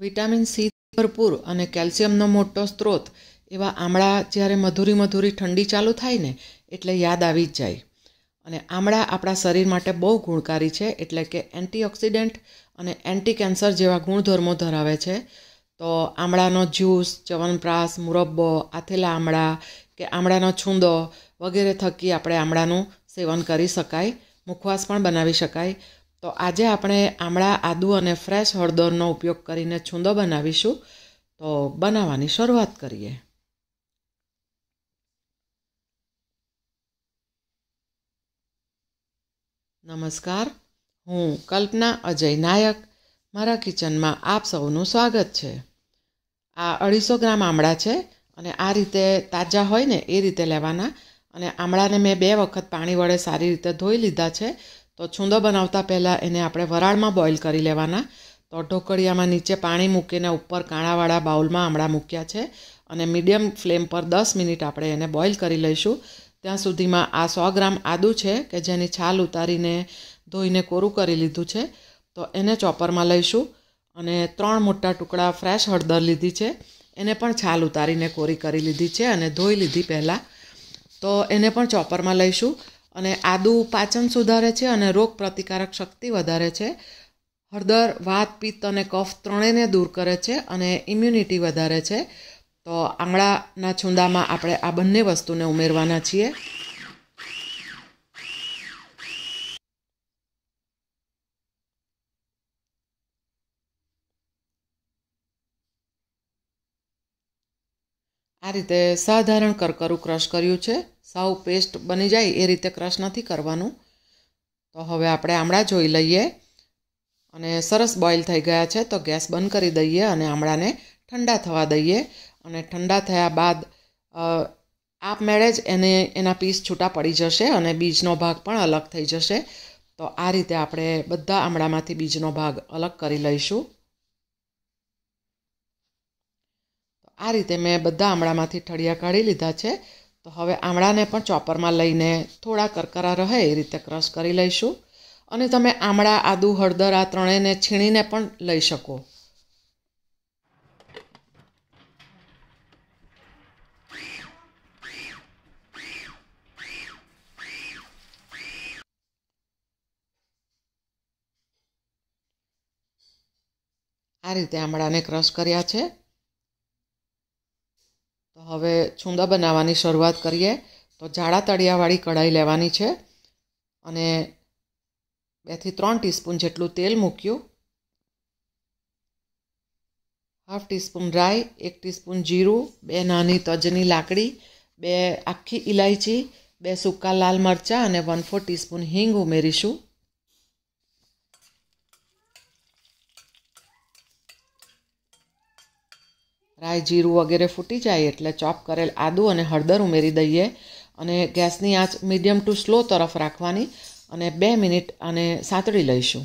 vitamin C ભરપૂર અને કેલ્શિયમનો મોટો સ્ત્રોત એવા આમળા જ્યારે મધુરી મધુરી ઠંડી ચાલુ થાય ને એટલે યાદ આવી જ જાય અને આમળા આપણા શરીર માટે બહુ ગુણકારી છે એટલે કે એન્ટીઓક્સિડન્ટ અને એન્ટી કેન્સર જેવા ગુણધર્મો ધરાવે છે તો આમળાનો જ્યુસ ચવનપ્રાસ મુરબ્બો આથેલા આમળા કે આમળાનો છૂંદો વગેરે થકી આપણે આમળાનું સેવન કરી શકાય મુખવાસ પણ બનાવી શકાય તો આજે આપણે આમળા આદુ અને ફ્રેશ હળદરનો ઉપયોગ કરીને છૂંદો બનાવીશું તો બનાવવાની શરૂઆત કરીએ નમસ્કાર હું કલ્પના અજય નાયક મારા કિચનમાં આપ સૌનું સ્વાગત છે આ અઢીસો ગ્રામ આમળા છે અને આ રીતે તાજા હોય ને એ રીતે લેવાના અને આમળાને મેં બે વખત પાણી વડે સારી રીતે ધોઈ લીધા છે તો છૂંદો બનાવતા પહેલાં એને આપણે વરાળમાં બોઇલ કરી લેવાના તો ઢોકળિયામાં નીચે પાણી મૂકીને ઉપર કાણાવાળા બાઉલમાં આમળા મૂક્યા છે અને મીડિયમ ફ્લેમ પર દસ મિનિટ આપણે એને બોઇલ કરી લઈશું ત્યાં સુધીમાં આ સો ગ્રામ આદું છે કે જેની છાલ ઉતારીને ધોઈને કોરું કરી લીધું છે તો એને ચોપરમાં લઈશું અને ત્રણ મોટા ટુકડા ફ્રેશ હળદર લીધી છે એને પણ છાલ ઉતારીને કોરી કરી લીધી છે અને ધોઈ લીધી પહેલાં તો એને પણ ચોપરમાં લઈશું અને આદુ પાચન સુધારે છે અને રોગ પ્રતિકારક શક્તિ વધારે છે હળદર વાત પિત્ત અને કફ ત્રણેયને દૂર કરે છે અને ઇમ્યુનિટી વધારે છે તો આંગળાના છુંદામાં આપણે આ બંને વસ્તુને ઉમેરવાના છીએ આ રીતે સાધારણ કરકરું ક્રશ કર્યું છે સાવ પેસ્ટ બની જાય એ રીતે ક્રશ નથી કરવાનું તો હવે આપણે આમળા જોઈ લઈએ અને સરસ બોઇલ થઈ ગયા છે તો ગેસ બંધ કરી દઈએ અને આમળાને ઠંડા થવા દઈએ અને ઠંડા થયા બાદ આપમેળે જ એને એના પીસ છૂટા પડી જશે અને બીજનો ભાગ પણ અલગ થઈ જશે તો આ રીતે આપણે બધા આમળામાંથી બીજનો ભાગ અલગ કરી લઈશું આ રીતે મેં બધા આમળામાંથી ઠળિયા કાઢી લીધા છે તો હવે આમળાને પણ ચોપરમાં લઈને થોડા કરકરા રહે એ રીતે ક્રશ કરી લઈશું અને તમે આમળા આદુ હળદર આ ત્રણેયને છીણીને પણ લઈ શકો આ રીતે આમળાને ક્રશ કર્યા છે હવે છુંદા બનાવવાની શરૂઆત કરીએ તો જાડા તળિયાવાળી કઢાઈ લેવાની છે અને બેથી ત્રણ ટીસ્પૂન જેટલું તેલ મૂક્યું હાફ ટીસ્પૂન રાઈ એક ટીસ્પૂન જીરું બે નાની તજની લાકડી બે આખી ઇલાયચી બે સૂકા લાલ મરચાં અને વન ફોર ટીસ્પૂન હિંગ ઉમેરીશું રાય જીરું વગેરે ફૂટી જાય એટલે ચોપ કરેલ આદું અને હળદર ઉમેરી દઈએ અને ગેસની આંચ મીડિયમ ટુ સ્લો તરફ રાખવાની અને બે મિનિટ અને સાંતળી લઈશું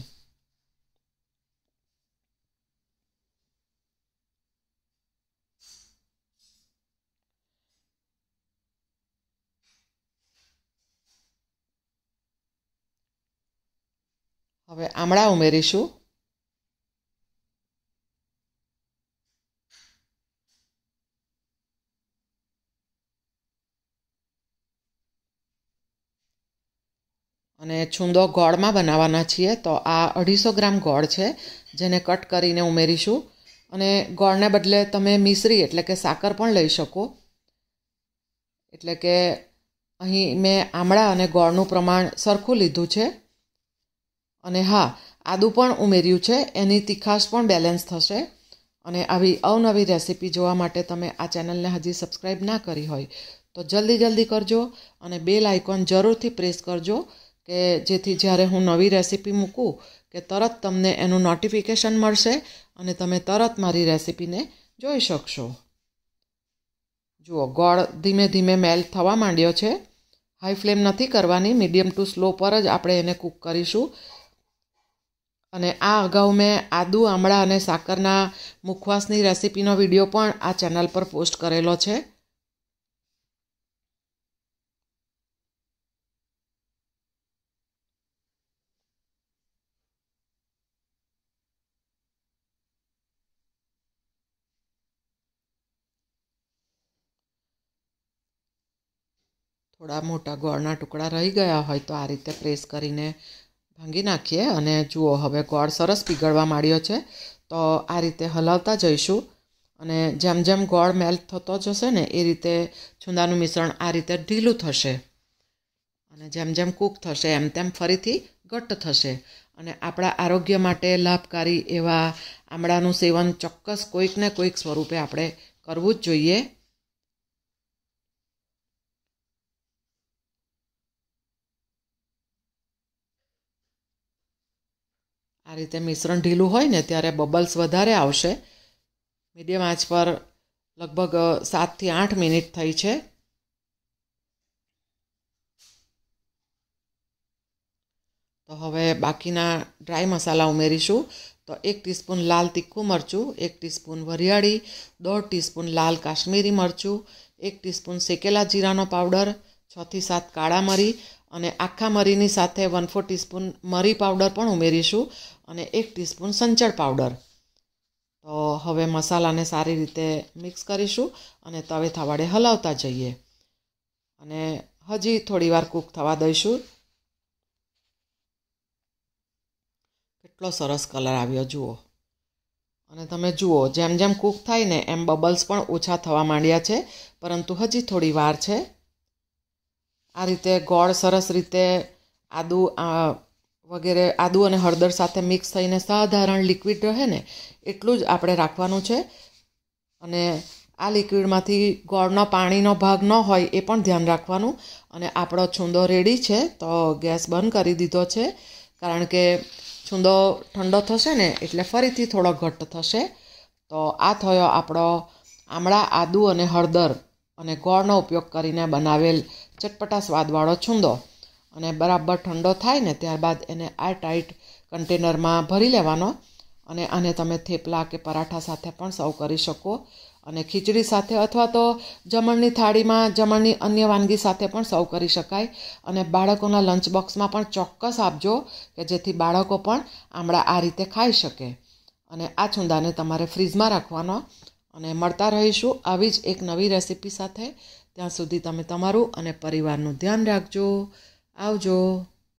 હવે આમળા ઉમેરીશું અને છૂંદો ગોળમાં બનાવવાના છીએ તો આ અઢીસો ગ્રામ ગોળ છે જેને કટ કરીને ઉમેરીશું અને ગોળને બદલે તમે મિશ્રી એટલે કે સાકર પણ લઈ શકો એટલે કે અહીં મેં આમળા અને ગોળનું પ્રમાણ સરખું લીધું છે અને હા આદું પણ ઉમેર્યું છે એની તીખાશ પણ બેલેન્સ થશે અને આવી અવનવી રેસીપી જોવા માટે તમે આ ચેનલને હજી સબસ્ક્રાઈબ ના કરી હોય તો જલ્દી જલ્દી કરજો અને બેલ આઇકોન જરૂરથી પ્રેસ કરજો કે જેથી જ્યારે હું નવી રેસીપી મૂકું કે તરત તમને એનું નોટિફિકેશન મળશે અને તમે તરત મારી રેસીપીને જોઈ શકશો જુઓ ગોળ ધીમે ધીમે મેલ્ટ થવા માંડ્યો છે હાઈ ફ્લેમ નથી કરવાની મીડિયમ ટુ સ્લો પર જ આપણે એને કૂક કરીશું અને આ અગાઉ મેં આદુ આમળા અને સાકરના મુખવાસની રેસીપીનો વિડીયો પણ આ ચેનલ પર પોસ્ટ કરેલો છે થોડા મોટા ગોળના ટુકડા રહી ગયા હોય તો આ રીતે પ્રેસ કરીને ભાંગી નાખીએ અને જુઓ હવે ગોળ સરસ પીગળવા માંડ્યો છે તો આ રીતે હલાવતા જઈશું અને જેમ જેમ ગોળ મેલ્ટ થતો જશે ને એ રીતે છુંદાનું મિશ્રણ આ રીતે ઢીલું થશે અને જેમ જેમ કૂક થશે એમ તેમ ફરીથી ઘટ્ટ થશે અને આપણા આરોગ્ય માટે લાભકારી એવા આમળાનું સેવન ચોક્કસ કોઈકને કોઈક સ્વરૂપે આપણે કરવું જ જોઈએ આ રીતે મિશ્રણ ઢીલું હોય ને ત્યારે બબલ્સ વધારે આવશે મીડિયમ આંચ પર લગભગ સાતથી આઠ મિનિટ થઈ છે તો હવે બાકીના ડ્રાય મસાલા ઉમેરીશું તો એક ટીસ્પૂન લાલ તીખું મરચું એક ટીસ્પૂન વરિયાળી દોઢ ટીસ્પૂન લાલ કાશ્મીરી મરચું એક ટીસ્પૂન શેકેલા જીરાનો પાવડર છથી સાત કાળા મરી અને આખા મરીની સાથે વન ફોર ટીસ્પૂન મરી પાવડર પણ ઉમેરીશું અને એક ટીસ્પૂન સંચળ પાવડર તો હવે મસાલાને સારી રીતે મિક્સ કરીશું અને તવે થવાડે હલાવતા જઈએ અને હજી થોડીવાર કૂક થવા દઈશું કેટલો સરસ કલર આવ્યો જુઓ અને તમે જુઓ જેમ જેમ કૂક થાય ને એમ બબલ્સ પણ ઓછા થવા માંડ્યા છે પરંતુ હજી થોડી વાર છે આ રીતે ગોળ સરસ રીતે આદું વગેરે આદુ અને હળદર સાથે મિક્સ થઈને સાધારણ લિક્વિડ રહે ને એટલું જ આપણે રાખવાનું છે અને આ લિક્વિડમાંથી ગોળનો પાણીનો ભાગ ન હોય એ પણ ધ્યાન રાખવાનું અને આપણો છૂંદો રેડી છે તો ગેસ બંધ કરી દીધો છે કારણ કે છૂંદો ઠંડો થશે ને એટલે ફરીથી થોડો ઘટ્ટ થશે તો આ થયો આપણો આમળા આદુ અને હળદર અને ગોળનો ઉપયોગ કરીને બનાવેલ ચટપટા સ્વાદવાળો છૂંદો અને બરાબર ઠંડો થાય ને ત્યારબાદ એને આ ટાઈટ કન્ટેનરમાં ભરી લેવાનો અને આને તમે થેપલા કે પરાઠા સાથે પણ સર્વ કરી શકો અને ખીચડી સાથે અથવા તો જમણની થાળીમાં જમણની અન્ય વાનગી સાથે પણ સર્વ કરી શકાય અને બાળકોના લંચ બોક્સમાં પણ ચોક્કસ આપજો કે જેથી બાળકો પણ આમળા આ રીતે ખાઈ શકે અને આ છુંદાને તમારે ફ્રીજમાં રાખવાનો અને મળતા રહીશું આવી જ એક નવી રેસીપી સાથે ત્યાં સુધી તમે તમારું અને પરિવારનું ધ્યાન રાખજો આવજો